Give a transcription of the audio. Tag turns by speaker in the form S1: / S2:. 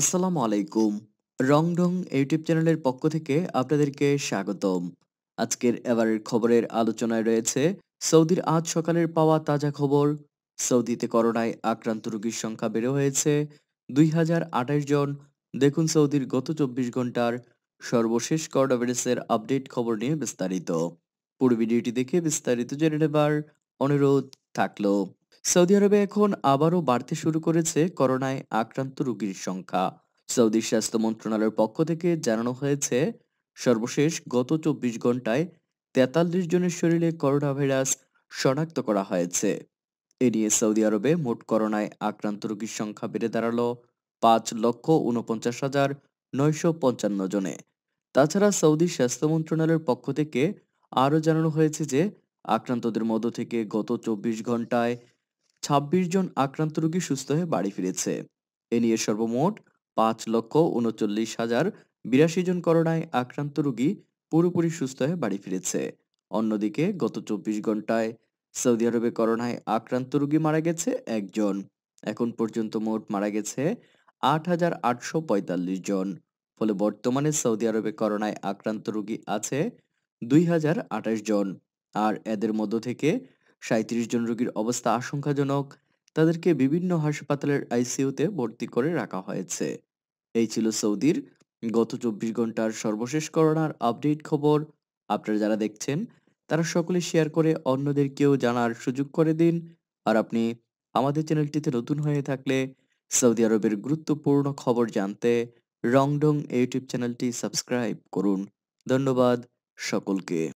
S1: আসসালামু আলাইকুম রংডং ইউটিউব চ্যানেলের পক্ষ থেকে আপনাদেরকে স্বাগতম আজকের এবারের খবরের আলোচনায় রয়েছে সৌদির আজ সকালের পাওয়া তাজা খবর সৌদিতে করোনায় আক্রান্ত রোগীর সংখ্যা বেড়ে হয়েছে দুই জন দেখুন সৌদির গত চব্বিশ ঘন্টার সর্বশেষ করোনা ভাইরাসের আপডেট খবর নিয়ে বিস্তারিত পুরো ভিডিওটি দেখে বিস্তারিত জেনে নেবার অনুরোধ থাকলো সৌদি আরবে এখন আবারও বাড়তে শুরু করেছে করোনায় আক্রান্ত রোগীর সংখ্যা সৌদি স্বাস্থ্য মন্ত্রণালয়ের পক্ষ থেকে জানানো হয়েছে সর্বশেষ গত চব্বিশ ঘন্টায় তেতাল্লিশ জনের শরীরে করোনা ভাইরাস শনাক্ত করা হয়েছে এ নিয়ে সৌদি আরবে মোট করোনায় আক্রান্ত রোগীর সংখ্যা বেড়ে দাঁড়ালো পাঁচ লক্ষ উনপঞ্চাশ হাজার নয়শো পঞ্চান্ন জনে তাছাড়া সৌদি স্বাস্থ্য মন্ত্রণালয়ের পক্ষ থেকে আরও জানানো হয়েছে যে আক্রান্তদের মধ্য থেকে গত চব্বিশ ঘন্টায় ছাব্বিশ জন আক্রান্ত রোগী সুস্থ হয়ে বাড়ি ফিরেছে এ নিয়ে সর্বমোট পাঁচ লক্ষ উনচল্লিশ হাজার বিরাশি জন করোনায় আক্রান্ত রোগী পুরোপুরি সুস্থ হয়ে বাড়ি ফিরেছে অন্যদিকে গত চব্বিশ ঘন্টায় সৌদি আরবে করোনায় আক্রান্ত রোগী মারা গেছে একজন এখন পর্যন্ত মোট মারা গেছে আট হাজার আটশো পঁয়তাল্লিশ জন ফলে বর্তমানে সৌদি আরবে করোনায় আক্রান্ত রোগী আছে দুই হাজার আঠাশ জন আর এদের মধ্য থেকে সাঁত্রিশ জন রোগীর অবস্থা আশঙ্কাজনক তাদেরকে বিভিন্ন হাসপাতালের আইসিইউতে ভর্তি করে রাখা হয়েছে এই ছিল সৌদির গত চব্বিশ ঘন্টার সর্বশেষ করোনার আপডেট খবর আপনারা যারা দেখছেন তারা সকলে শেয়ার করে অন্যদেরকেও জানার সুযোগ করে দিন আর আপনি আমাদের চ্যানেলটিতে নতুন হয়ে থাকলে সৌদি আরবের গুরুত্বপূর্ণ খবর জানতে রংডং ইউটিউব চ্যানেলটি সাবস্ক্রাইব করুন ধন্যবাদ সকলকে